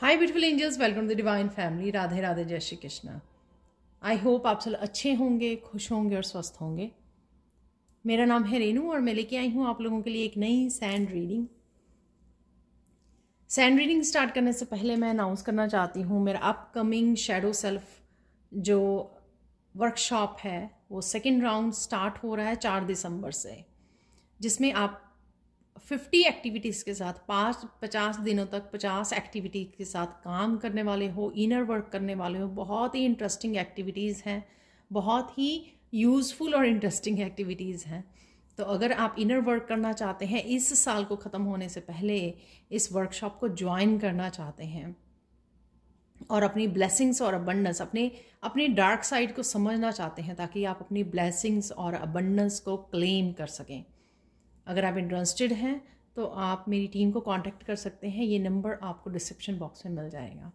Hi beautiful angels welcome to the divine family Radhe Radhe जय Shri Krishna I hope आप सब अच्छे होंगे खुश होंगे और स्वस्थ होंगे मेरा नाम है रेनू और मैं लेके आई हूँ आप लोगों के लिए एक नई sand reading sand reading start करने से पहले मैं अनाउंस करना चाहती हूँ मेरा अपकमिंग शेडो सेल्फ जो वर्कशॉप है वो सेकेंड राउंड स्टार्ट हो रहा है चार दिसंबर से जिसमें आप फिफ्टी एक्टिविटीज़ के साथ पाँच पचास दिनों तक पचास एक्टिविटी के साथ काम करने वाले हो इनर वर्क करने वाले हो बहुत ही इंटरेस्टिंग एक्टिविटीज़ हैं बहुत ही यूज़फुल और इंटरेस्टिंग एक्टिविटीज़ हैं तो अगर आप इनर वर्क करना चाहते हैं इस साल को ख़त्म होने से पहले इस वर्कशॉप को ज्वाइन करना चाहते हैं और अपनी ब्लेसिंग्स और अबंडस अपने अपनी डार्क साइड को समझना चाहते हैं ताकि आप अपनी ब्लेसिंग्स और अबंडस को क्लेम कर सकें अगर आप इंटरेस्टेड हैं तो आप मेरी टीम को कांटेक्ट कर सकते हैं ये नंबर आपको डिस्क्रिप्शन बॉक्स में मिल जाएगा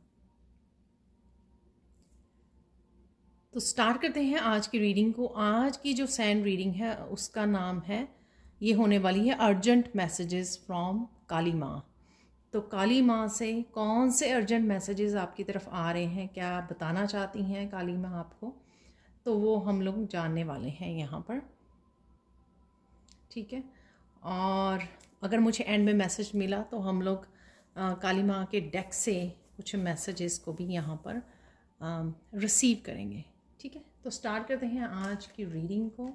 तो स्टार्ट करते हैं आज की रीडिंग को आज की जो सैंड रीडिंग है उसका नाम है ये होने वाली है अर्जेंट मैसेजेस फ्रॉम काली माँ तो काली माँ से कौन से अर्जेंट मैसेजेस आपकी तरफ आ रहे हैं क्या आप बताना चाहती हैं काली माँ आपको तो वो हम लोग जानने वाले हैं यहाँ पर ठीक है और अगर मुझे एंड में मैसेज मिला तो हम लोग काली माँ के डेक से कुछ मैसेजेस को भी यहाँ पर रिसीव करेंगे ठीक है तो स्टार्ट करते हैं आज की रीडिंग को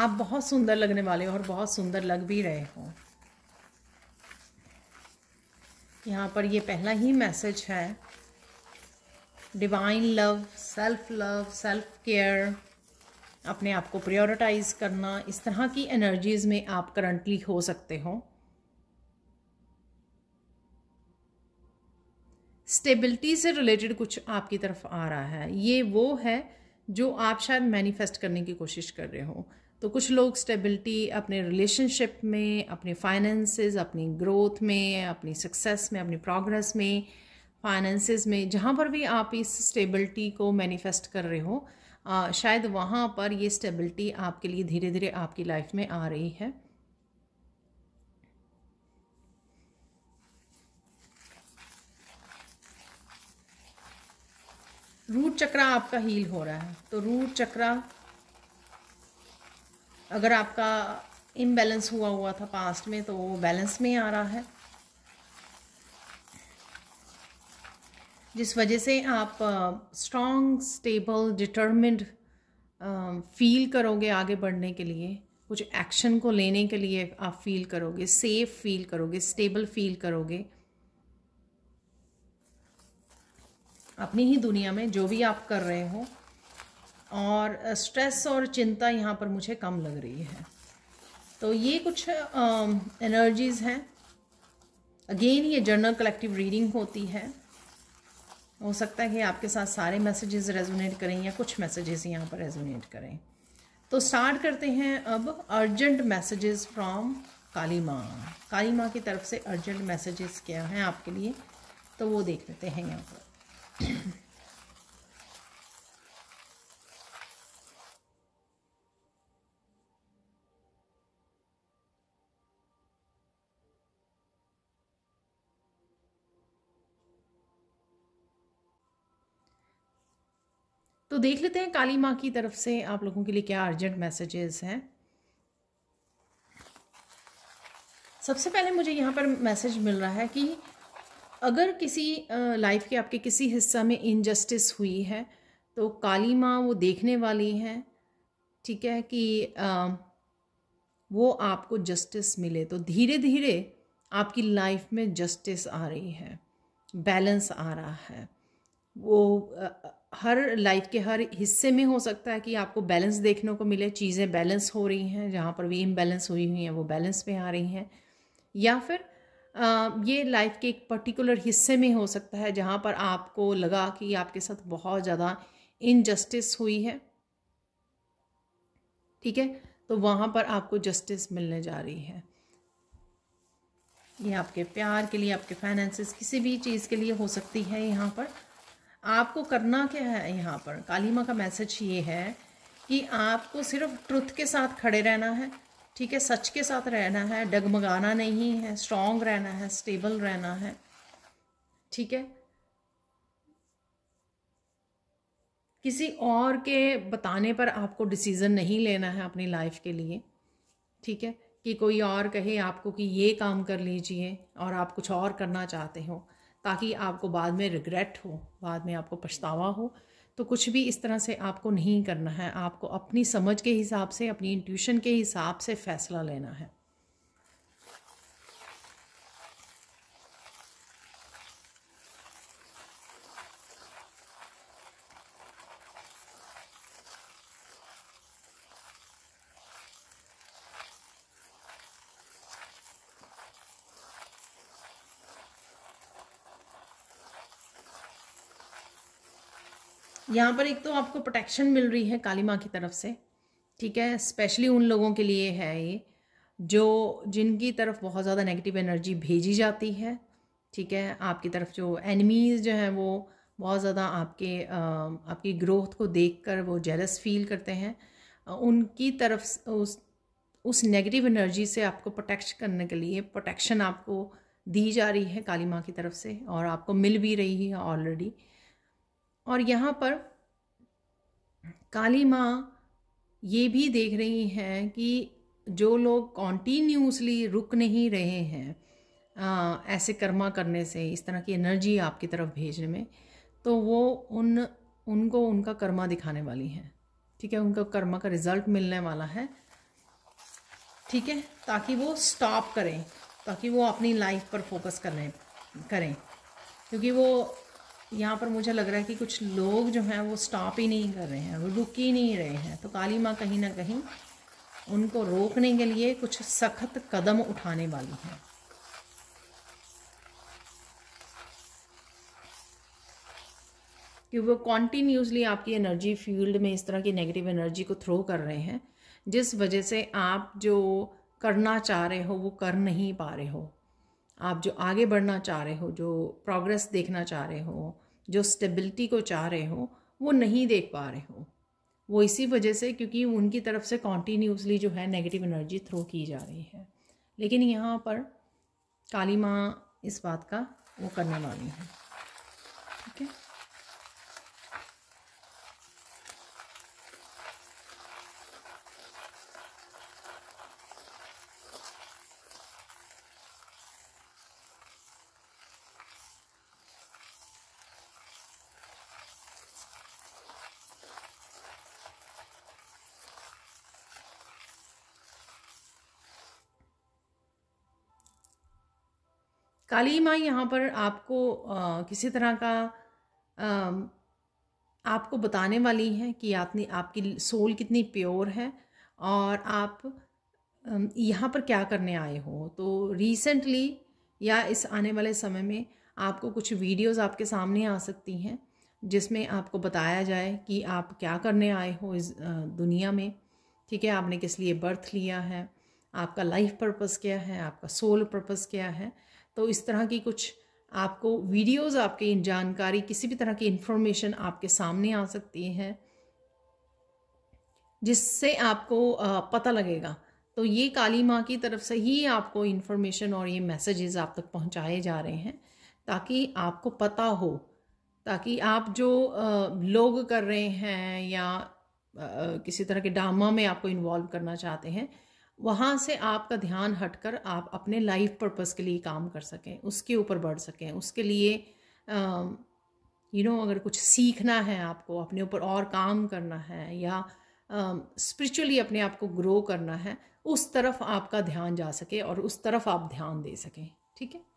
आप बहुत सुंदर लगने वाले हो और बहुत सुंदर लग भी रहे हो यहाँ पर ये पहला ही मैसेज है divine love self love self care अपने आप को प्रायोरिटाइज करना इस तरह की एनर्जीज में आप करंटली हो सकते हो स्टेबिलिटी से रिलेटेड कुछ आपकी तरफ आ रहा है ये वो है जो आप शायद मैनिफेस्ट करने की कोशिश कर रहे हो तो कुछ लोग स्टेबिलिटी अपने रिलेशनशिप में अपने फाइनेंसेस अपनी ग्रोथ में अपनी सक्सेस में अपनी प्रोग्रेस में फाइनेंसेस में जहाँ पर भी आप इस स्टेबिलिटी को मैनिफेस्ट कर रहे हो आ, शायद वहाँ पर ये स्टेबिलिटी आपके लिए धीरे धीरे आपकी लाइफ में आ रही है रूट चक्रा आपका हील हो रहा है तो रूट चक्रा अगर आपका इम्बैलेंस हुआ हुआ था पास्ट में तो वो बैलेंस में आ रहा है जिस वजह से आप स्ट्रांग स्टेबल डिटर्मिंड फील करोगे आगे बढ़ने के लिए कुछ एक्शन को लेने के लिए आप फील करोगे सेफ फील करोगे स्टेबल फील करोगे अपनी ही दुनिया में जो भी आप कर रहे हो और स्ट्रेस और चिंता यहाँ पर मुझे कम लग रही है तो ये कुछ एनर्जीज़ हैं अगेन ये जर्नल कलेक्टिव रीडिंग होती है हो सकता है कि आपके साथ सारे मैसेजेस रेजोनेट करें या कुछ मैसेजेस यहाँ पर रेजोनेट करें तो स्टार्ट करते हैं अब अर्जेंट मैसेजेस फ्रॉम काली माँ काली माँ की तरफ से अर्जेंट मैसेजेस क्या हैं आपके लिए तो वो देख लेते हैं यहाँ पर तो देख लेते हैं काली माँ की तरफ से आप लोगों के लिए क्या अर्जेंट मैसेजेस हैं सबसे पहले मुझे यहाँ पर मैसेज मिल रहा है कि अगर किसी लाइफ के आपके किसी हिस्सा में इनजस्टिस हुई है तो काली माँ वो देखने वाली हैं ठीक है कि आ, वो आपको जस्टिस मिले तो धीरे धीरे आपकी लाइफ में जस्टिस आ रही है बैलेंस आ रहा है वो हर लाइफ के हर हिस्से में हो सकता है कि आपको बैलेंस देखने को मिले चीज़ें बैलेंस हो रही हैं जहाँ पर भी इम्बैलेंस हुई हुई हैं वो बैलेंस में आ रही हैं या फिर ये लाइफ के एक पर्टिकुलर हिस्से में हो सकता है जहाँ पर आपको लगा कि आपके साथ बहुत ज़्यादा इनजस्टिस हुई है ठीक है तो वहाँ पर आपको जस्टिस मिलने जा रही है ये आपके प्यार के लिए आपके फाइनेंसिस किसी भी चीज़ के लिए हो सकती है यहाँ पर आपको करना क्या है यहाँ पर काली माँ का मैसेज ये है कि आपको सिर्फ ट्रुथ के साथ खड़े रहना है ठीक है सच के साथ रहना है डगमगाना नहीं है स्ट्रांग रहना है स्टेबल रहना है ठीक है किसी और के बताने पर आपको डिसीज़न नहीं लेना है अपनी लाइफ के लिए ठीक है कि कोई और कहे आपको कि ये काम कर लीजिए और आप कुछ और करना चाहते हो ताकि आपको बाद में रिग्रेट हो बाद में आपको पछतावा हो तो कुछ भी इस तरह से आपको नहीं करना है आपको अपनी समझ के हिसाब से अपनी इंट्यूशन के हिसाब से फ़ैसला लेना है यहाँ पर एक तो आपको प्रोटेक्शन मिल रही है काली माँ की तरफ से ठीक है स्पेशली उन लोगों के लिए है ये जो जिनकी तरफ बहुत ज़्यादा नेगेटिव एनर्जी भेजी जाती है ठीक है आपकी तरफ जो एनिमीज़ जो हैं वो बहुत ज़्यादा आपके आपकी ग्रोथ को देखकर वो जेलस फील करते हैं उनकी तरफ उस उस नेगेटिव एनर्जी से आपको प्रोटेक्ट करने के लिए प्रोटेक्शन आपको दी जा रही है काली माँ की तरफ से और आपको मिल भी रही है ऑलरेडी और यहाँ पर काली माँ ये भी देख रही हैं कि जो लोग कॉन्टीन्यूसली रुक नहीं रहे हैं आ, ऐसे कर्मा करने से इस तरह की एनर्जी आपकी तरफ भेजने में तो वो उन उनको उनका कर्मा दिखाने वाली हैं ठीक है उनका कर्मा का रिजल्ट मिलने वाला है ठीक है ताकि वो स्टॉप करें ताकि वो अपनी लाइफ पर फोकस करने करें क्योंकि वो यहाँ पर मुझे लग रहा है कि कुछ लोग जो हैं वो स्टॉप ही नहीं कर रहे हैं वो रुक ही नहीं रहे हैं तो काली माँ कहीं ना कहीं उनको रोकने के लिए कुछ सख्त कदम उठाने वाली हैं कि वो कॉन्टीन्यूसली आपकी एनर्जी फील्ड में इस तरह की नेगेटिव एनर्जी को थ्रो कर रहे हैं जिस वजह से आप जो करना चाह रहे हो वो कर नहीं पा रहे हो आप जो आगे बढ़ना चाह रहे हो जो प्रोग्रेस देखना चाह रहे हो जो स्टेबिलिटी को चाह रहे हो वो नहीं देख पा रहे हो वो इसी वजह से क्योंकि उनकी तरफ से कॉन्टीन्यूसली जो है नेगेटिव एनर्जी थ्रो की जा रही है लेकिन यहाँ पर काली माँ इस बात का वो करने वाली है ठीक है काली माँ यहाँ पर आपको आ, किसी तरह का आ, आपको बताने वाली हैं कि आपने आपकी सोल कितनी प्योर है और आप यहाँ पर क्या करने आए हो तो रिसेंटली या इस आने वाले समय में आपको कुछ वीडियोस आपके सामने आ सकती हैं जिसमें आपको बताया जाए कि आप क्या करने आए हो इस दुनिया में ठीक है आपने किस लिए बर्थ लिया है आपका लाइफ पर्पस क्या है आपका सोल पर्पस क्या है तो इस तरह की कुछ आपको वीडियोस आपकी जानकारी किसी भी तरह की इन्फॉर्मेशन आपके सामने आ सकती है जिससे आपको पता लगेगा तो ये काली माँ की तरफ से ही आपको इन्फॉर्मेशन और ये मैसेजेस आप तक पहुँचाए जा रहे हैं ताकि आपको पता हो ताकि आप जो लोग कर रहे हैं या किसी तरह के ड्रामा में आपको इन्वॉल्व करना चाहते हैं वहाँ से आपका ध्यान हटकर आप अपने लाइफ पर्पस के लिए काम कर सकें उसके ऊपर बढ़ सकें उसके लिए यू नो अगर कुछ सीखना है आपको अपने ऊपर और काम करना है या स्पिरिचुअली अपने आप को ग्रो करना है उस तरफ आपका ध्यान जा सके और उस तरफ आप ध्यान दे सकें ठीक है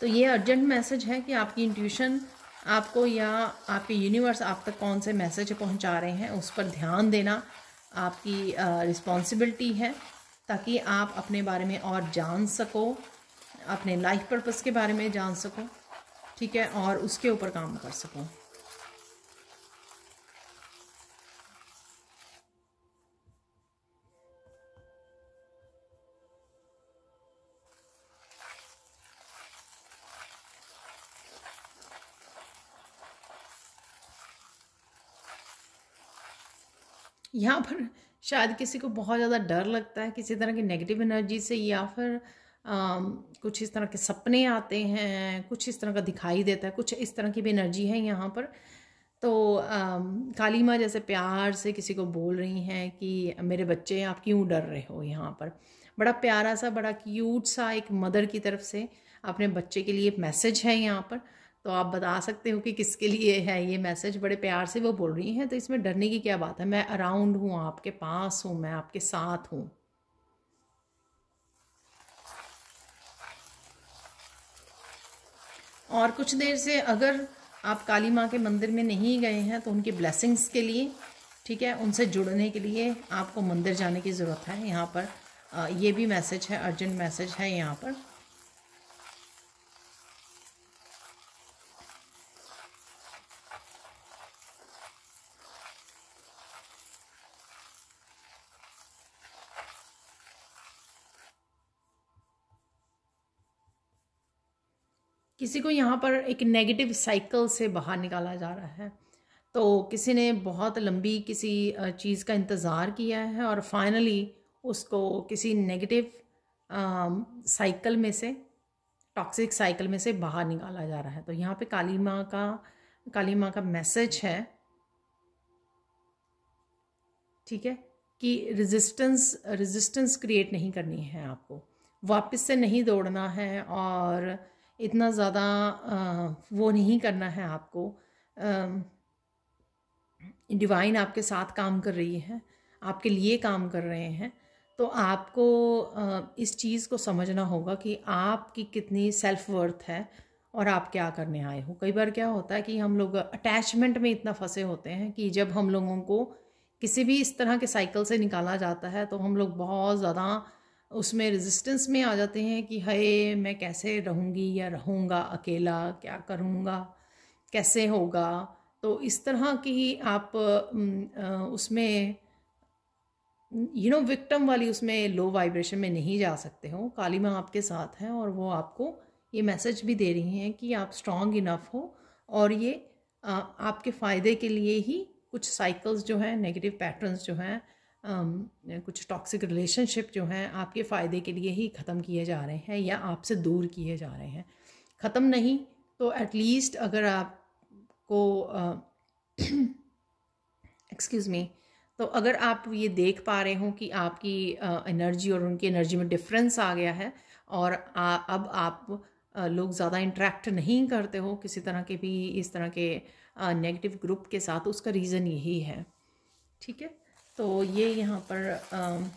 तो ये अर्जेंट मैसेज है कि आपकी इंट्यूशन आपको या आपके यूनिवर्स आप तक कौन से मैसेज पहुंचा रहे हैं उस पर ध्यान देना आपकी रिस्पॉन्सिबिलिटी है ताकि आप अपने बारे में और जान सको अपने लाइफ पर्पस के बारे में जान सको ठीक है और उसके ऊपर काम कर सको यहाँ पर शायद किसी को बहुत ज़्यादा डर लगता है किसी तरह की नेगेटिव एनर्जी से या फिर आ, कुछ इस तरह के सपने आते हैं कुछ इस तरह का दिखाई देता है कुछ इस तरह की भी एनर्जी है यहाँ पर तो काली माँ जैसे प्यार से किसी को बोल रही हैं कि मेरे बच्चे आप क्यों डर रहे हो यहाँ पर बड़ा प्यारा सा बड़ा क्यूट सा एक मदर की तरफ से अपने बच्चे के लिए एक मैसेज है यहाँ पर तो आप बता सकते हो कि किसके लिए है ये मैसेज बड़े प्यार से वो बोल रही हैं तो इसमें डरने की क्या बात है मैं अराउंड हूँ आपके पास हूँ मैं आपके साथ हूँ और कुछ देर से अगर आप काली माँ के मंदिर में नहीं गए हैं तो उनकी ब्लेसिंग्स के लिए ठीक है उनसे जुड़ने के लिए आपको मंदिर जाने की ज़रूरत है यहाँ पर ये भी मैसेज है अर्जेंट मैसेज है यहाँ पर किसी को यहाँ पर एक नेगेटिव साइकिल से बाहर निकाला जा रहा है तो किसी ने बहुत लंबी किसी चीज़ का इंतज़ार किया है और फाइनली उसको किसी नेगेटिव साइकिल में से टॉक्सिक साइकिल में से बाहर निकाला जा रहा है तो यहाँ पे काली माँ का काली माँ का मैसेज है ठीक है कि रेजिस्टेंस रेजिस्टेंस क्रिएट नहीं करनी है आपको वापस से नहीं दौड़ना है और इतना ज़्यादा वो नहीं करना है आपको डिवाइन आपके साथ काम कर रही है आपके लिए काम कर रहे हैं तो आपको इस चीज़ को समझना होगा कि आपकी कितनी सेल्फ वर्थ है और आप क्या करने आए हो कई बार क्या होता है कि हम लोग अटैचमेंट में इतना फंसे होते हैं कि जब हम लोगों को किसी भी इस तरह के साइकिल से निकाला जाता है तो हम लोग बहुत ज़्यादा उसमें रेजिस्टेंस में आ जाते हैं कि हाय मैं कैसे रहूँगी या रहूँगा अकेला क्या करूँगा कैसे होगा तो इस तरह की आप उसमें यू नो विक्टम वाली उसमें लो वाइब्रेशन में नहीं जा सकते हो काली माँ आपके साथ हैं और वो आपको ये मैसेज भी दे रही हैं कि आप स्ट्रांग इनफ हो और ये आपके फ़ायदे के लिए ही कुछ साइकिल्स जो हैं नेगेटिव पैटर्न्स जो हैं कुछ टॉक्सिक रिलेशनशिप जो हैं आपके फ़ायदे के लिए ही ख़त्म किए जा रहे हैं या आपसे दूर किए जा रहे हैं ख़त्म नहीं तो एटलीस्ट अगर आपको एक्सक्यूज़ मी तो अगर आप ये देख पा रहे हो कि आपकी एनर्जी और उनकी एनर्जी में डिफरेंस आ गया है और आ, अब आप लोग ज़्यादा इंट्रैक्ट नहीं करते हो किसी तरह के भी इस तरह के नेगेटिव ग्रुप के साथ उसका रीज़न यही है ठीक है तो ये यहाँ पर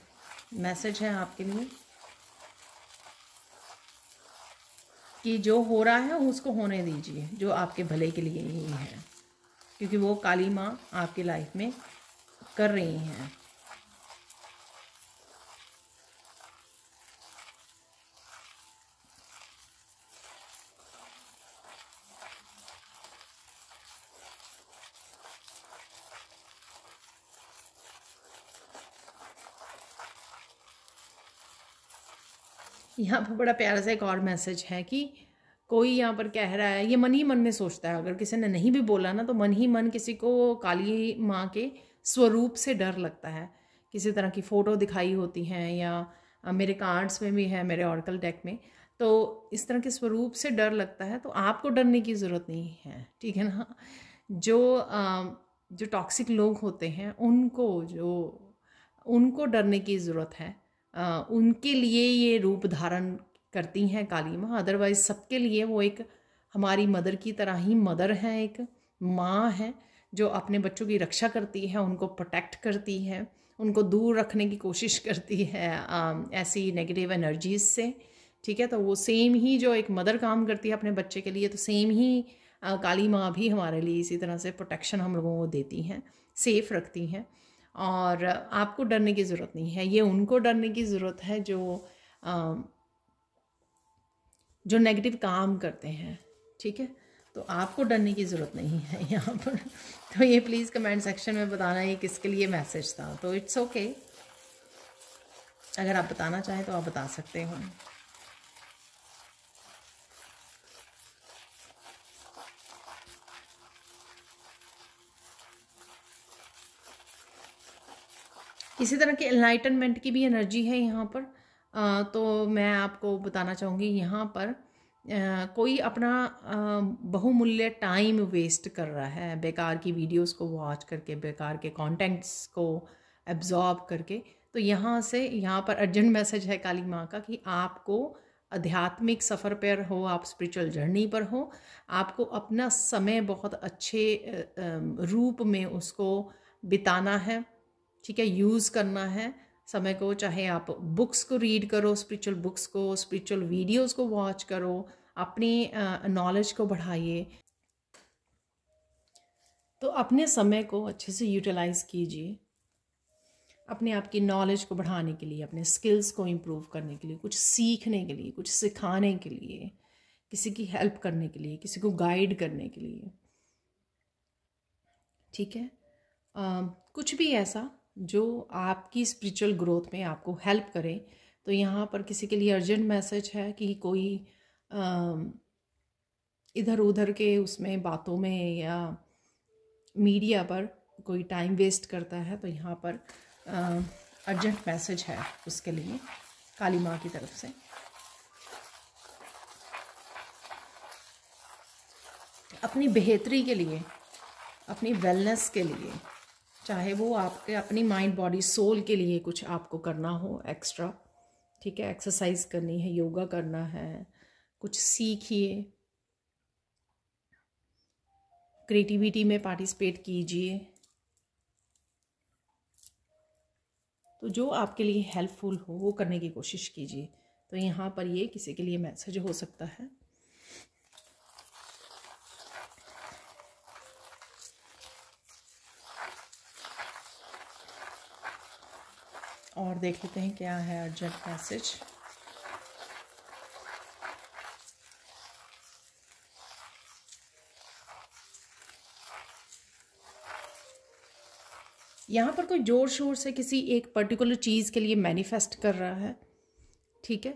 मैसेज है आपके लिए कि जो हो रहा है उसको होने दीजिए जो आपके भले के लिए ही है क्योंकि वो काली माँ आपकी लाइफ में कर रही हैं यहाँ पर बड़ा प्यारा सा एक और मैसेज है कि कोई यहाँ पर कह रहा है ये मन ही मन में सोचता है अगर किसी ने नहीं भी बोला ना तो मन ही मन किसी को काली माँ के स्वरूप से डर लगता है किसी तरह की फ़ोटो दिखाई होती हैं या मेरे कार्ड्स में भी है मेरे ऑर्कल डेक में तो इस तरह के स्वरूप से डर लगता है तो आपको डरने की ज़रूरत नहीं है ठीक है ना जो जो टॉक्सिक लोग होते हैं उनको जो उनको डरने की ज़रूरत है उनके लिए ये रूप धारण करती हैं काली माँ अदरवाइज़ सबके लिए वो एक हमारी मदर की तरह ही मदर हैं एक माँ हैं जो अपने बच्चों की रक्षा करती है उनको प्रोटेक्ट करती है उनको दूर रखने की कोशिश करती है ऐसी नेगेटिव एनर्जीज से ठीक है तो वो सेम ही जो एक मदर काम करती है अपने बच्चे के लिए तो सेम ही काली माँ भी हमारे लिए इसी तरह से प्रोटेक्शन हम लोगों को देती हैं सेफ़ रखती हैं और आपको डरने की ज़रूरत नहीं है ये उनको डरने की ज़रूरत है जो जो नेगेटिव काम करते हैं ठीक है तो आपको डरने की ज़रूरत नहीं है यहाँ पर तो ये प्लीज़ कमेंट सेक्शन में बताना ये किसके लिए मैसेज था तो इट्स ओके okay. अगर आप बताना चाहें तो आप बता सकते हो इसी तरह की एनलाइटनमेंट की भी एनर्जी है यहाँ पर आ, तो मैं आपको बताना चाहूँगी यहाँ पर आ, कोई अपना बहुमूल्य टाइम वेस्ट कर रहा है बेकार की वीडियोस को वॉच करके बेकार के कंटेंट्स को एब्जॉर्ब करके तो यहाँ से यहाँ पर अर्जेंट मैसेज है काली माँ का कि आपको आध्यात्मिक सफ़र पर हो आप स्पिरिचुअल जर्नी पर हो आपको अपना समय बहुत अच्छे रूप में उसको बिताना है ठीक है यूज़ करना है समय को चाहे आप बुक्स को रीड करो स्पिरिचुअल बुक्स को स्पिरिचुअल वीडियोस को वॉच करो अपनी नॉलेज को बढ़ाइए तो अपने समय को अच्छे से यूटिलाइज कीजिए अपने आप की नॉलेज को बढ़ाने के लिए अपने स्किल्स को इम्प्रूव करने के लिए कुछ सीखने के लिए कुछ सिखाने के लिए किसी की हेल्प करने के लिए किसी को गाइड करने के लिए ठीक है आ, कुछ भी ऐसा जो आपकी स्पिरिचुअल ग्रोथ में आपको हेल्प करें तो यहाँ पर किसी के लिए अर्जेंट मैसेज है कि कोई इधर उधर के उसमें बातों में या मीडिया पर कोई टाइम वेस्ट करता है तो यहाँ पर अर्जेंट मैसेज है उसके लिए काली माँ की तरफ से अपनी बेहतरी के लिए अपनी वेलनेस के लिए चाहे वो आपके अपनी माइंड बॉडी सोल के लिए कुछ आपको करना हो एक्स्ट्रा ठीक है एक्सरसाइज करनी है योगा करना है कुछ सीखिए क्रिएटिविटी में पार्टिसिपेट कीजिए तो जो आपके लिए हेल्पफुल हो वो करने की कोशिश कीजिए तो यहाँ पर ये किसी के लिए मैसेज हो सकता है और देख लेते हैं क्या है अर्जेंट मैसेज यहाँ पर कोई ज़ोर शोर से किसी एक पर्टिकुलर चीज़ के लिए मैनिफेस्ट कर रहा है ठीक है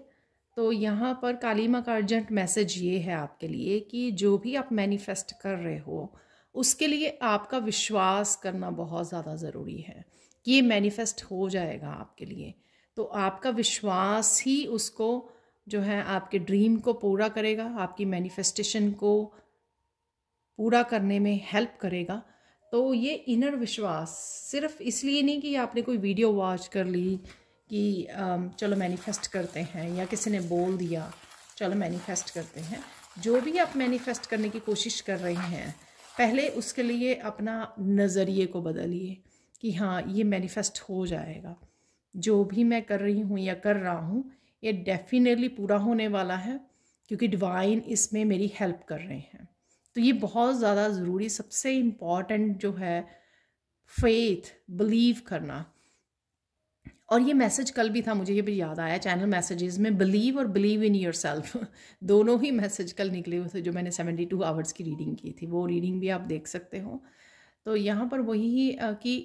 तो यहाँ पर कालीमा का अर्जेंट मैसेज ये है आपके लिए कि जो भी आप मैनिफेस्ट कर रहे हो उसके लिए आपका विश्वास करना बहुत ज़्यादा ज़रूरी है कि ये मैनिफेस्ट हो जाएगा आपके लिए तो आपका विश्वास ही उसको जो है आपके ड्रीम को पूरा करेगा आपकी मैनिफेस्टेशन को पूरा करने में हेल्प करेगा तो ये इनर विश्वास सिर्फ इसलिए नहीं कि आपने कोई वीडियो वॉच कर ली कि चलो मैनिफेस्ट करते हैं या किसी ने बोल दिया चलो मैनिफेस्ट करते हैं जो भी आप मैनिफेस्ट करने की कोशिश कर रहे हैं पहले उसके लिए अपना नज़रिए को बदलिए कि हाँ ये मैनिफेस्ट हो जाएगा जो भी मैं कर रही हूँ या कर रहा हूँ ये डेफिनेटली पूरा होने वाला है क्योंकि डिवाइन इसमें मेरी हेल्प कर रहे हैं तो ये बहुत ज़्यादा ज़रूरी सबसे इम्पॉर्टेंट जो है फेथ बिलीव करना और ये मैसेज कल भी था मुझे ये भी याद आया चैनल मैसेजेस में बिलीव और बिलीव इन योर सेल्फ दोनों ही मैसेज कल निकले हुए थे जो मैंने सेवेंटी टू आवर्स की रीडिंग की थी वो रीडिंग भी आप देख सकते हो तो यहाँ पर वही कि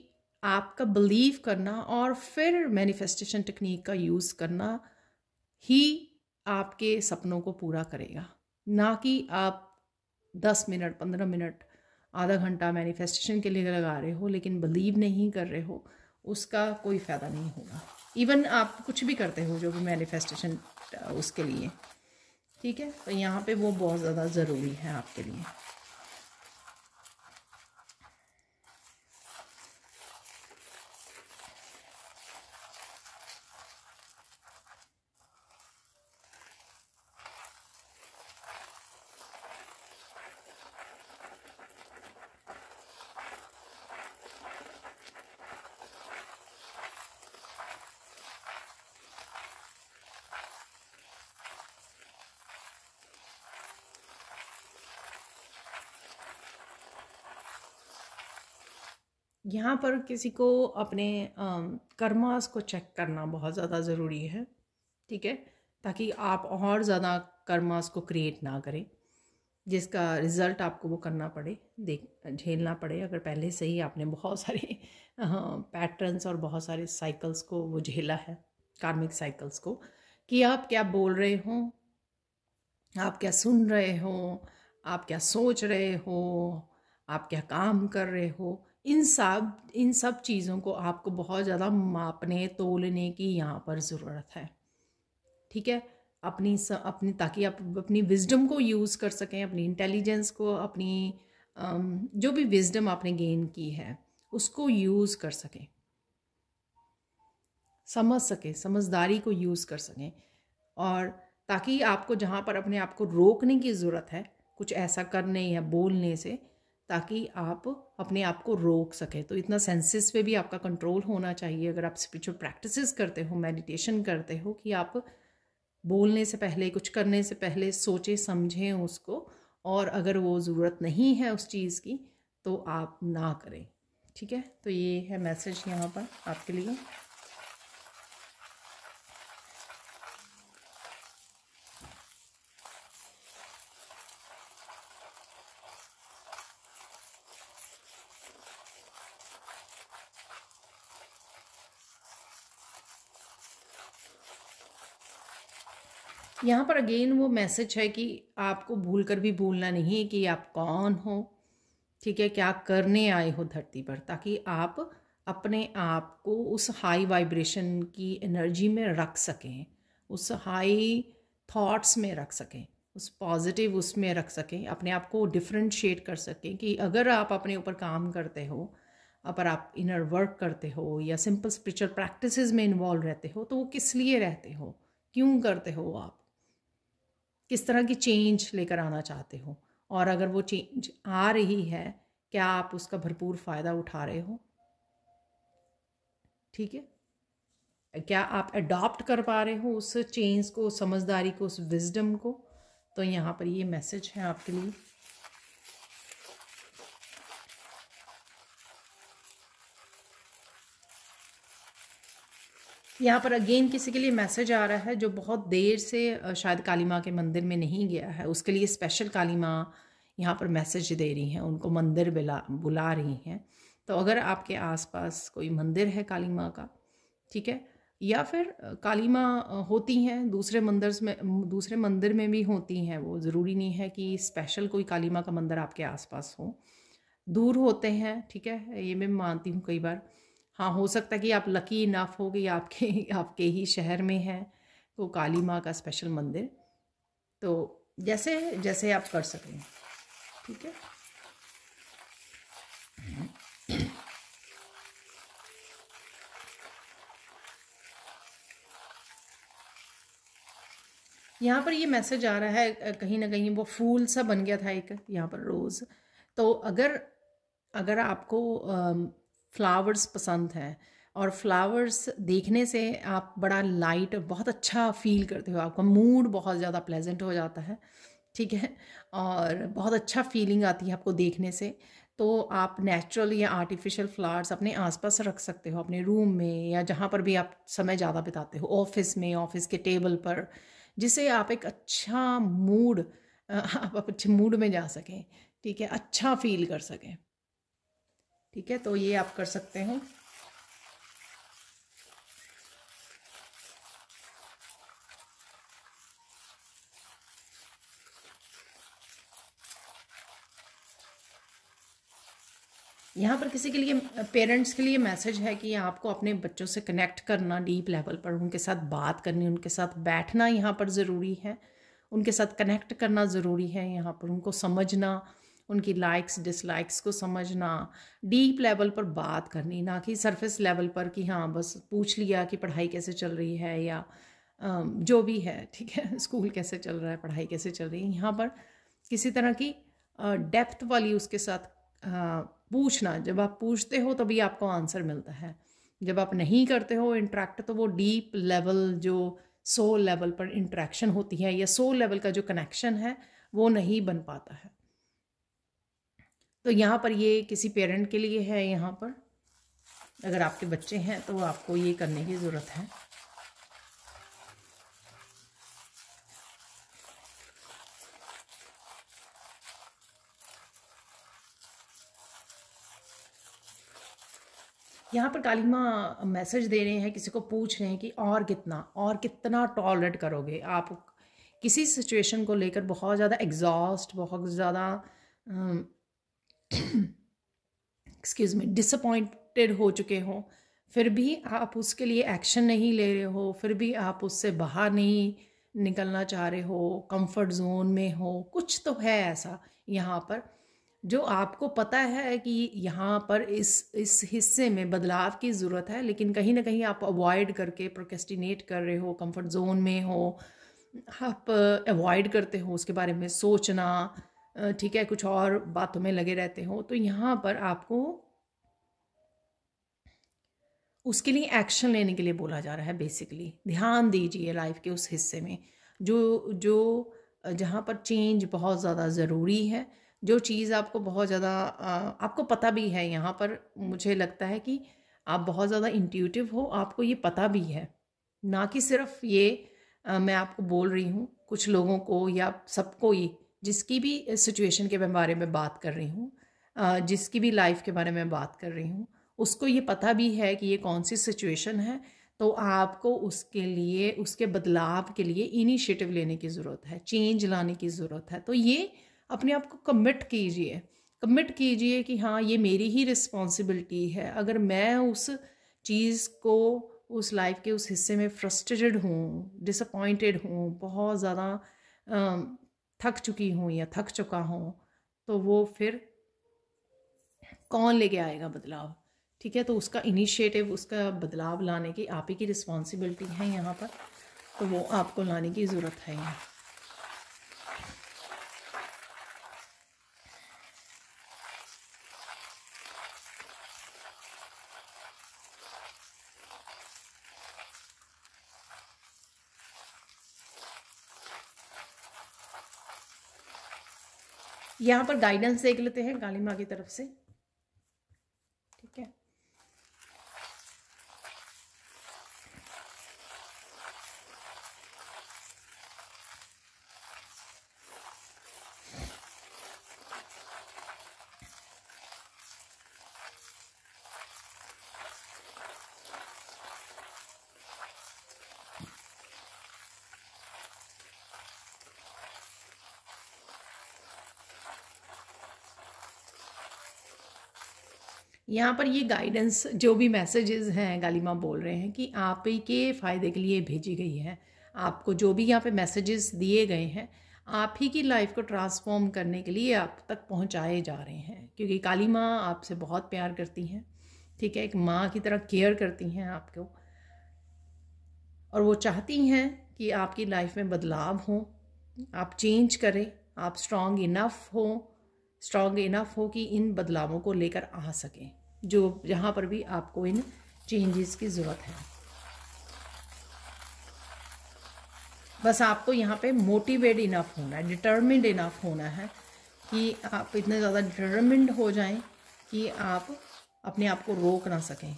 आपका बिलीव करना और फिर मैनिफेस्टेशन टेक्निक का यूज़ करना ही आपके सपनों को पूरा करेगा ना कि आप दस मिनट पंद्रह मिनट आधा घंटा मैनिफेस्टेशन के लिए लगा रहे हो लेकिन बिलीव नहीं कर रहे हो उसका कोई फ़ायदा नहीं होगा इवन आप कुछ भी करते हो जो भी मैनिफेस्टेशन उसके लिए ठीक है तो यहाँ पे वो बहुत ज़्यादा ज़रूरी है आपके लिए यहाँ पर किसी को अपने कर्मास को चेक करना बहुत ज़्यादा ज़रूरी है ठीक है ताकि आप और ज़्यादा कर्मास को क्रिएट ना करें जिसका रिज़ल्ट आपको वो करना पड़े देख झेलना पड़े अगर पहले से ही आपने बहुत सारे पैटर्न्स और बहुत सारे साइकिल्स को वो झेला है कार्मिक साइकिल्स को कि आप क्या बोल रहे हो आप क्या सुन रहे हो आप क्या सोच रहे हो आप क्या काम कर रहे हो इन सब इन सब चीज़ों को आपको बहुत ज़्यादा मापने तोलने की यहाँ पर ज़रूरत है ठीक है अपनी स, अपनी ताकि आप अपनी विजडम को यूज़ कर सकें अपनी इंटेलिजेंस को अपनी जो भी विजडम आपने गेन की है उसको यूज़ कर सकें समझ सकें समझदारी को यूज़ कर सकें और ताकि आपको जहाँ पर अपने आप को रोकने की ज़रूरत है कुछ ऐसा करने या बोलने से ताकि आप अपने आप को रोक सकें तो इतना सेंसेस पे भी आपका कंट्रोल होना चाहिए अगर आप स्पिरिचुअल प्रैक्टिसेस करते हो मेडिटेशन करते हो कि आप बोलने से पहले कुछ करने से पहले सोचें समझें उसको और अगर वो ज़रूरत नहीं है उस चीज़ की तो आप ना करें ठीक है तो ये है मैसेज यहाँ पर आपके लिए यहाँ पर अगेन वो मैसेज है कि आपको भूल कर भी भूलना नहीं है कि आप कौन हो ठीक है क्या करने आए हो धरती पर ताकि आप अपने आप को उस हाई वाइब्रेशन की एनर्जी में रख सकें उस हाई थॉट्स में रख सकें उस पॉजिटिव उसमें रख सकें अपने आप को डिफ्रेंशिएट कर सकें कि अगर आप अपने ऊपर काम करते हो अगर आप इनर वर्क करते हो या सिंपल स्पिरिचुअल प्रैक्टिसेस में इन्वॉल्व रहते हो तो वो किस लिए रहते हो क्यों करते हो आप किस तरह की चेंज लेकर आना चाहते हो और अगर वो चेंज आ रही है क्या आप उसका भरपूर फ़ायदा उठा रहे हो ठीक है क्या आप अडॉप्ट कर पा रहे हो उस चेंज को समझदारी को उस विजडम को तो यहाँ पर ये मैसेज है आपके लिए यहाँ पर अगेन किसी के लिए मैसेज आ रहा है जो बहुत देर से शायद काली माँ के मंदिर में नहीं गया है उसके लिए स्पेशल काली माँ यहाँ पर मैसेज दे रही हैं उनको मंदिर बुला बुला रही हैं तो अगर आपके आसपास कोई मंदिर है काली माँ का ठीक है या फिर काली माँ होती हैं दूसरे मंदिर में दूसरे मंदिर में भी होती हैं वो ज़रूरी नहीं है कि स्पेशल कोई काली माँ का मंदिर आपके आसपास हो दूर होते हैं ठीक है ये मैं मानती हूँ कई बार हाँ हो सकता है कि आप लकी इनफ हो गई आपके आपके ही शहर में है तो काली माँ का स्पेशल मंदिर तो जैसे जैसे आप कर सकें ठीक है यहाँ पर ये मैसेज आ रहा है कहीं ना कहीं वो फूल सा बन गया था एक यहाँ पर रोज़ तो अगर अगर आपको फ्लावर्स पसंद हैं और फ्लावर्स देखने से आप बड़ा लाइट बहुत अच्छा फील करते हो आपका मूड बहुत ज़्यादा प्लेजेंट हो जाता है ठीक है और बहुत अच्छा फीलिंग आती है आपको देखने से तो आप नेचुरल या आर्टिफिशियल फ्लावर्स अपने आसपास रख सकते हो अपने रूम में या जहाँ पर भी आप समय ज़्यादा बिताते हो ऑफिस में ऑफिस के टेबल पर जिससे आप एक अच्छा मूड आप अच्छे मूड में जा सकें ठीक है अच्छा फील कर सकें ठीक है तो ये आप कर सकते हो यहाँ पर किसी के लिए पेरेंट्स के लिए मैसेज है कि आपको अपने बच्चों से कनेक्ट करना डीप लेवल पर उनके साथ बात करनी उनके साथ बैठना यहाँ पर ज़रूरी है उनके साथ कनेक्ट करना ज़रूरी है यहाँ पर उनको समझना उनकी लाइक्स डिसलाइक्स को समझना डीप लेवल पर बात करनी ना कि सरफेस लेवल पर कि हाँ बस पूछ लिया कि पढ़ाई कैसे चल रही है या जो भी है ठीक है स्कूल कैसे चल रहा है पढ़ाई कैसे चल रही है यहाँ पर किसी तरह की डेप्थ वाली उसके साथ पूछना जब आप पूछते हो तभी आपको आंसर मिलता है जब आप नहीं करते हो इंट्रैक्ट तो वो डीप लेवल जो सोल लेवल पर इंट्रैक्शन होती है या सोल लेवल का जो कनेक्शन है वो नहीं बन पाता है तो यहाँ पर ये किसी पेरेंट के लिए है यहाँ पर अगर आपके बच्चे हैं तो आपको ये करने की ज़रूरत है यहाँ पर कालीमा मैसेज दे रहे हैं किसी को पूछ रहे हैं कि और कितना और कितना टॉलरेट करोगे आप किसी सिचुएशन को लेकर बहुत ज़्यादा एग्जॉस्ट बहुत ज़्यादा एक्सक्यूज़ मी डिसअपॉइंटेड हो चुके हों फिर भी आप उसके लिए एक्शन नहीं ले रहे हो फिर भी आप उससे बाहर नहीं निकलना चाह रहे हो कंफर्ट जोन में हो कुछ तो है ऐसा यहाँ पर जो आपको पता है कि यहाँ पर इस इस हिस्से में बदलाव की ज़रूरत है लेकिन कहीं ना कहीं आप अवॉइड करके प्रोकेस्टिनेट कर रहे हो कंफर्ट जोन में हो आप अवॉइड करते हो उसके बारे में सोचना ठीक है कुछ और बातों में लगे रहते हो तो यहाँ पर आपको उसके लिए एक्शन लेने के लिए बोला जा रहा है बेसिकली ध्यान दीजिए लाइफ के उस हिस्से में जो जो जहाँ पर चेंज बहुत ज़्यादा ज़रूरी है जो चीज़ आपको बहुत ज़्यादा आपको पता भी है यहाँ पर मुझे लगता है कि आप बहुत ज़्यादा इंट्यूटिव हो आपको ये पता भी है ना कि सिर्फ ये आ, मैं आपको बोल रही हूँ कुछ लोगों को या सबको ही जिसकी भी सिचुएशन के बारे में बात कर रही हूँ जिसकी भी लाइफ के बारे में बात कर रही हूँ उसको ये पता भी है कि ये कौन सी सिचुएशन है तो आपको उसके लिए उसके बदलाव के लिए इनिशिएटिव लेने की ज़रूरत है चेंज लाने की ज़रूरत है तो ये अपने आप को कमिट कीजिए कमिट कीजिए कि हाँ ये मेरी ही रिस्पॉन्सिबिलिटी है अगर मैं उस चीज़ को उस लाइफ के उस हिस्से में फ्रस्ट्रेटेड हूँ डिसअपॉइंटेड हूँ बहुत ज़्यादा थक चुकी हूँ या थक चुका हूँ तो वो फिर कौन लेके आएगा बदलाव ठीक है तो उसका इनिशिएटिव उसका बदलाव लाने की आप ही की रिस्पॉन्सिबिलिटी है यहाँ पर तो वो आपको लाने की ज़रूरत है यहाँ यहाँ पर गाइडेंस देख लेते हैं काली माँ की तरफ से यहाँ पर ये गाइडेंस जो भी मैसेजेस हैं गालिमा बोल रहे हैं कि आप ही के फ़ायदे के लिए भेजी गई है आपको जो भी यहाँ पे मैसेजेस दिए गए हैं आप ही की लाइफ को ट्रांसफॉर्म करने के लिए आप तक पहुँचाए जा रहे हैं क्योंकि काली माँ आपसे बहुत प्यार करती हैं ठीक है एक माँ की तरह केयर करती हैं आपको और वो चाहती हैं कि आपकी लाइफ में बदलाव हो आप चेंज करें आप स्ट्रांग इनफ हो स्ट्रांग इनफ हो कि इन बदलावों को लेकर आ सकें जो जहाँ पर भी आपको इन चेंजेस की ज़रूरत है बस आपको यहाँ पे मोटिवेट इनफ होना है डिटर्मिंड इनफ होना है कि आप इतने ज़्यादा डिटर्मिंड हो जाएं कि आप अपने आप को रोक ना सकें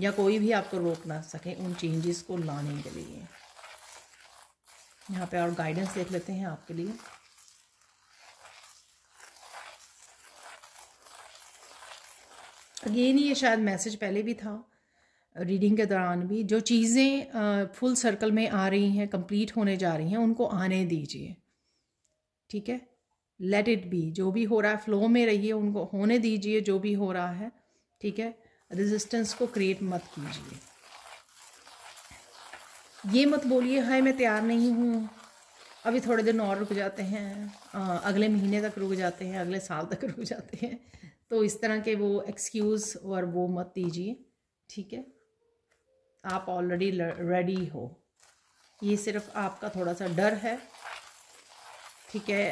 या कोई भी आपको रोक ना सके उन चेंजेस को लाने के लिए यहाँ पे और गाइडेंस देख लेते हैं आपके लिए अगेन ये शायद मैसेज पहले भी था रीडिंग के दौरान भी जो चीज़ें फुल सर्कल में आ रही हैं कंप्लीट होने जा रही हैं उनको आने दीजिए ठीक है लेट इट बी जो भी हो रहा है फ्लो में रहिए उनको होने दीजिए जो भी हो रहा है ठीक है रेजिस्टेंस को क्रिएट मत कीजिए ये मत बोलिए हाय मैं तैयार नहीं हूँ अभी थोड़े दिन और रुक जाते हैं आ, अगले महीने तक रुक जाते हैं अगले साल तक रुक जाते हैं तो इस तरह के वो एक्सक्यूज़ और वो मत दीजिए ठीक है आप ऑलरेडी रेडी हो ये सिर्फ आपका थोड़ा सा डर है ठीक है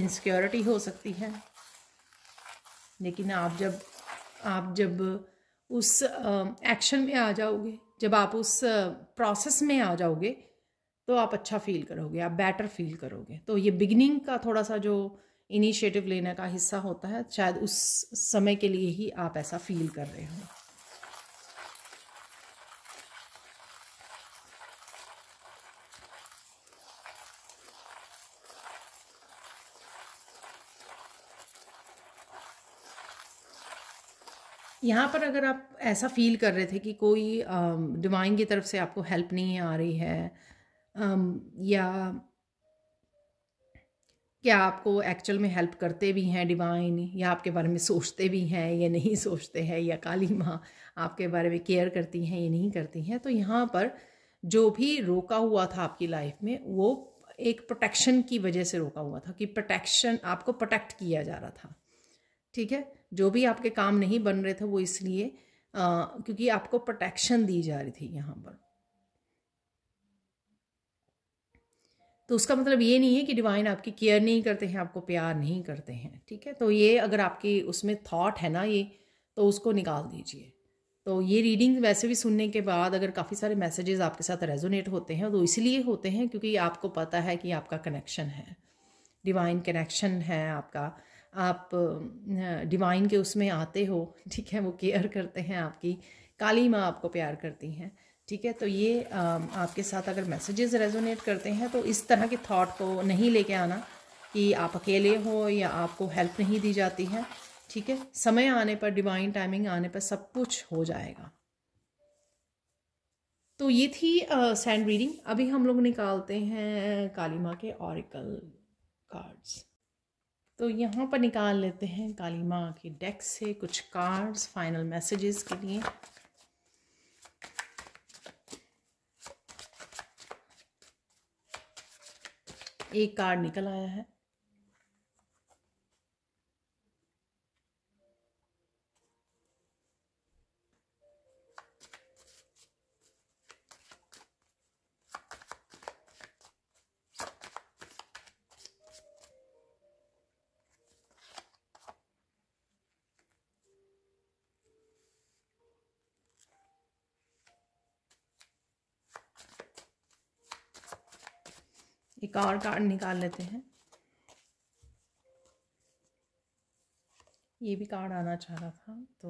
इनसिक्योरिटी हो सकती है लेकिन आप जब आप जब उस एक्शन में आ जाओगे जब आप उस प्रोसेस में आ जाओगे तो आप अच्छा फील करोगे आप बेटर फील करोगे तो ये बिगनिंग का थोड़ा सा जो इनिशिएटिव लेने का हिस्सा होता है शायद उस समय के लिए ही आप ऐसा फील कर रहे हो यहाँ पर अगर आप ऐसा फील कर रहे थे कि कोई डिवाइन की तरफ से आपको हेल्प नहीं आ रही है या क्या आपको एक्चुअल में हेल्प करते भी हैं डिवाइन या आपके बारे में सोचते भी हैं या नहीं सोचते हैं या काली माँ आपके बारे में केयर करती हैं या नहीं करती हैं तो यहाँ पर जो भी रोका हुआ था आपकी लाइफ में वो एक प्रोटेक्शन की वजह से रोका हुआ था कि प्रोटेक्शन आपको प्रोटेक्ट किया जा रहा था ठीक है जो भी आपके काम नहीं बन रहे थे वो इसलिए आ, क्योंकि आपको प्रोटेक्शन दी जा रही थी यहाँ पर तो उसका मतलब ये नहीं है कि डिवाइन आपकी केयर नहीं करते हैं आपको प्यार नहीं करते हैं ठीक है तो ये अगर आपकी उसमें थॉट है ना ये तो उसको निकाल दीजिए तो ये रीडिंग वैसे भी सुनने के बाद अगर काफ़ी सारे मैसेजेस आपके साथ रेजोनेट होते हैं तो इसलिए होते हैं क्योंकि आपको पता है कि आपका कनेक्शन है डिवाइन कनेक्शन है आपका आप डिवाइन के उसमें आते हो ठीक है वो केयर करते हैं आपकी काली माँ आपको प्यार करती हैं ठीक है तो ये आपके साथ अगर मैसेजेस रेजोनेट करते हैं तो इस तरह के थॉट को नहीं लेके आना कि आप अकेले हो या आपको हेल्प नहीं दी जाती है ठीक है समय आने पर डिवाइन टाइमिंग आने पर सब कुछ हो जाएगा तो ये थी सैंड रीडिंग अभी हम लोग निकालते हैं काली माँ के ऑरिकल कार्ड्स तो यहाँ पर निकाल लेते हैं काली माँ के डेक्स से कुछ कार्ड्स फाइनल मैसेजेस के लिए एक कार्ड निकल आया है एक और कार्ड निकाल लेते हैं ये भी कार्ड आना चाह रहा था तो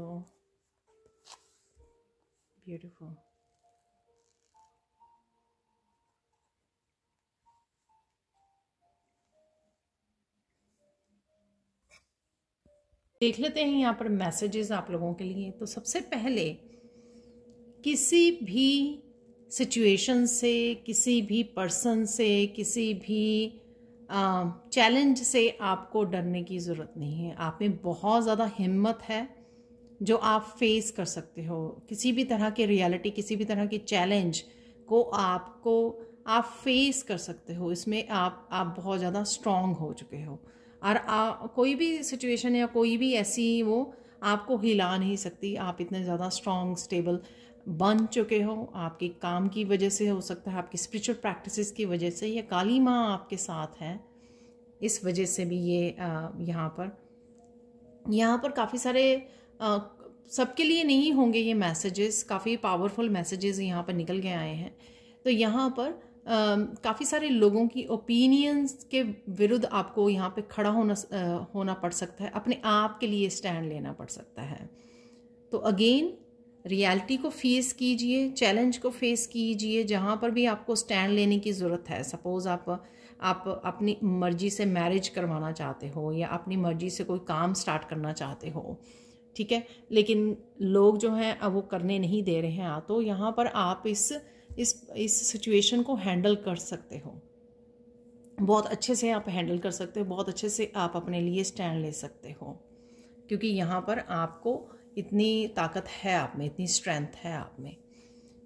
ब्यूटीफुल देख लेते हैं यहाँ पर मैसेजेस आप लोगों के लिए तो सबसे पहले किसी भी सिचुएशन से किसी भी पर्सन से किसी भी चैलेंज से आपको डरने की ज़रूरत नहीं है आप में बहुत ज़्यादा हिम्मत है जो आप फेस कर सकते हो किसी भी तरह के रियलिटी किसी भी तरह के चैलेंज को आपको आप फेस कर सकते हो इसमें आप आप बहुत ज़्यादा स्ट्रांग हो चुके हो और आ, कोई भी सिचुएशन या कोई भी ऐसी वो आपको हिला नहीं सकती आप इतने ज़्यादा स्ट्रांग स्टेबल बन चुके हो आपके काम की वजह से हो सकता है आपकी स्पिरिचुअल प्रैक्टिसेस की वजह से या काली माँ आपके साथ हैं इस वजह से भी ये यहाँ पर यहाँ पर काफ़ी सारे सबके लिए नहीं होंगे ये मैसेजेस काफ़ी पावरफुल मैसेजेस यहाँ पर निकल के आए हैं तो यहाँ पर काफ़ी सारे लोगों की ओपिनियंस के विरुद्ध आपको यहाँ पे खड़ा होना आ, होना पड़ सकता है अपने आप के लिए स्टैंड लेना पड़ सकता है तो अगेन रियलिटी को फेस कीजिए चैलेंज को फेस कीजिए जहाँ पर भी आपको स्टैंड लेने की ज़रूरत है सपोज़ आप आप अपनी मर्ज़ी से मैरिज करवाना चाहते हो या अपनी मर्ज़ी से कोई काम स्टार्ट करना चाहते हो ठीक है लेकिन लोग जो हैं अब वो करने नहीं दे रहे हैं तो यहाँ पर आप इस इस इस सिचुएशन को हैंडल कर सकते हो बहुत अच्छे से आप हैंडल कर सकते हो बहुत अच्छे से आप अपने लिए स्टैंड ले सकते हो क्योंकि यहाँ पर आपको इतनी ताकत है आप में इतनी स्ट्रेंथ है आप में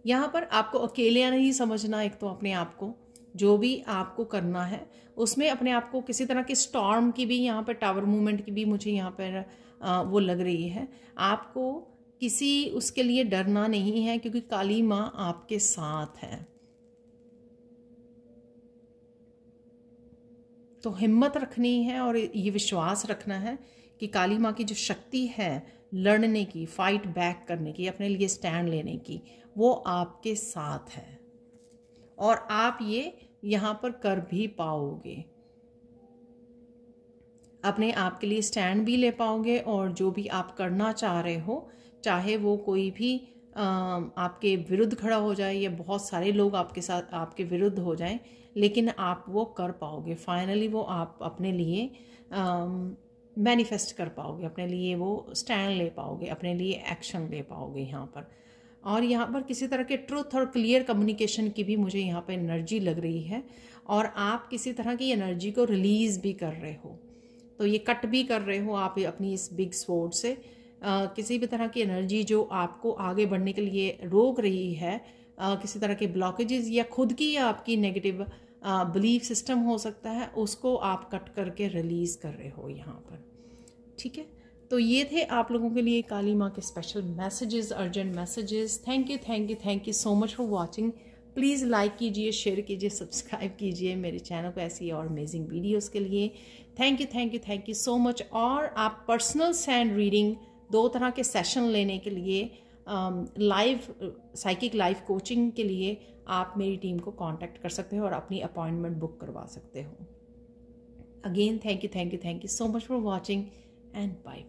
यहाँ पर आपको अकेले नहीं समझना एक तो अपने आप को जो भी आपको करना है उसमें अपने आप को किसी तरह के स्टॉर्म की भी यहाँ पर टावर मूवमेंट की भी मुझे यहाँ पर वो लग रही है आपको किसी उसके लिए डरना नहीं है क्योंकि काली माँ आपके साथ है तो हिम्मत रखनी है और ये विश्वास रखना है कि काली माँ की जो शक्ति है लड़ने की फाइट बैक करने की अपने लिए स्टैंड लेने की वो आपके साथ है और आप ये यहाँ पर कर भी पाओगे अपने आप के लिए स्टैंड भी ले पाओगे और जो भी आप करना चाह रहे हो चाहे वो कोई भी आपके विरुद्ध खड़ा हो जाए या बहुत सारे लोग आपके साथ आपके विरुद्ध हो जाएं लेकिन आप वो कर पाओगे फाइनली वो आप अपने लिए मैनिफेस्ट कर पाओगे अपने लिए वो स्टैंड ले पाओगे अपने लिए एक्शन ले पाओगे यहाँ पर और यहाँ पर किसी तरह के ट्रुथ और क्लियर कम्युनिकेशन की भी मुझे यहाँ पर एनर्जी लग रही है और आप किसी तरह की एनर्जी को रिलीज़ भी कर रहे हो तो ये कट भी कर रहे हो आप अपनी इस बिग स्पोर्ट से आ, किसी भी तरह की एनर्जी जो आपको आगे बढ़ने के लिए रोक रही है आ, किसी तरह के ब्लॉकेजेस या खुद की या आपकी नेगेटिव बिलीफ सिस्टम हो सकता है उसको आप कट करके रिलीज़ कर रहे हो यहाँ पर ठीक है तो ये थे आप लोगों के लिए काली माँ के special messages urgent messages thank you thank you thank you so much for watching please like कीजिए शेयर कीजिए सब्सक्राइब कीजिए मेरे चैनल को ऐसी और अमेजिंग वीडियोस के लिए thank you thank you thank you so much और आप पर्सनल सैंड रीडिंग दो तरह के सेशन लेने के लिए लाइव साइकिक लाइफ कोचिंग के लिए आप मेरी टीम को कॉन्टैक्ट कर सकते हो और अपनी अपॉइंटमेंट बुक करवा सकते हो again thank you thank you thank you so much for watching and bye.